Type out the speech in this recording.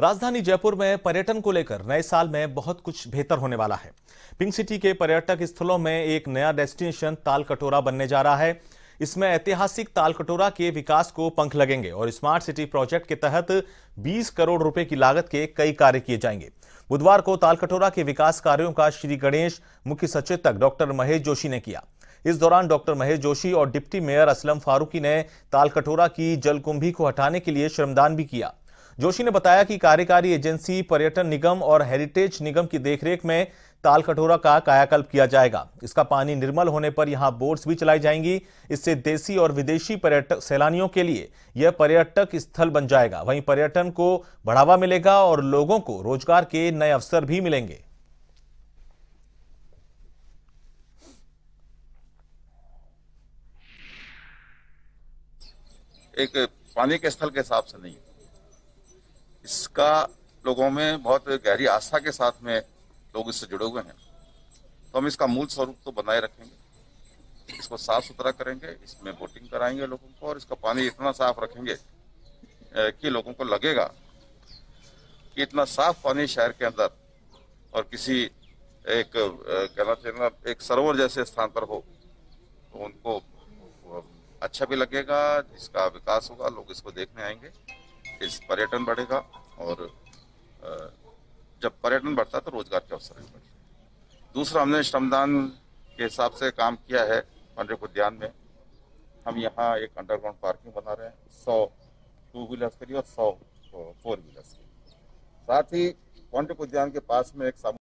राजधानी जयपुर में पर्यटन को लेकर नए साल में बहुत कुछ बेहतर होने वाला है पिंक सिटी के पर्यटक स्थलों में एक नया डेस्टिनेशन ताल कटोरा बनने जा रहा है इसमें ऐतिहासिक ताल कटोरा के विकास को पंख लगेंगे और स्मार्ट सिटी प्रोजेक्ट के तहत 20 करोड़ रुपए की लागत के कई कार्य किए जाएंगे बुधवार को ताल कटोरा के विकास कार्यों का श्री गणेश मुख्य सचेतक डॉक्टर महेश जोशी ने किया इस दौरान डॉक्टर महेश जोशी और डिप्टी मेयर असलम फारूकी ने ताल कटोरा की जलकुंभी को हटाने के लिए श्रमदान भी किया जोशी ने बताया कि कार्यकारी एजेंसी पर्यटन निगम और हेरिटेज निगम की देखरेख में ताल कटोरा का कायाकल्प किया जाएगा इसका पानी निर्मल होने पर यहां बोट्स भी चलाई जाएंगी इससे देसी और विदेशी पर्यटक सैलानियों के लिए यह पर्यटक स्थल बन जाएगा वहीं पर्यटन को बढ़ावा मिलेगा और लोगों को रोजगार के नए अवसर भी मिलेंगे एक पानी के स्थल के हिसाब से नहीं इसका लोगों में बहुत गहरी आस्था के साथ में लोग इससे जुड़े हुए हैं तो हम इसका मूल स्वरूप तो बनाए रखेंगे इसको साफ सुथरा करेंगे इसमें बोटिंग कराएंगे लोगों को और इसका पानी इतना साफ रखेंगे कि लोगों को लगेगा कि इतना साफ पानी शहर के अंदर और किसी एक कहना चाहिए एक सरोवर जैसे स्थान पर हो तो उनको अच्छा भी लगेगा इसका विकास होगा लोग इसको देखने आएंगे इस पर्यटन बढ़ेगा और जब पर्यटन बढ़ता है तो रोजगार के अवसर भी बढ़ेगा दूसरा हमने श्रमदान के हिसाब से काम किया है पंडित उद्यान में हम यहाँ एक अंडरग्राउंड पार्किंग बना रहे हैं सौ टू व्हीलर्स के लिए और सौ फोर व्हीलर्स के लिए साथ ही पंडित उद्यान के पास में एक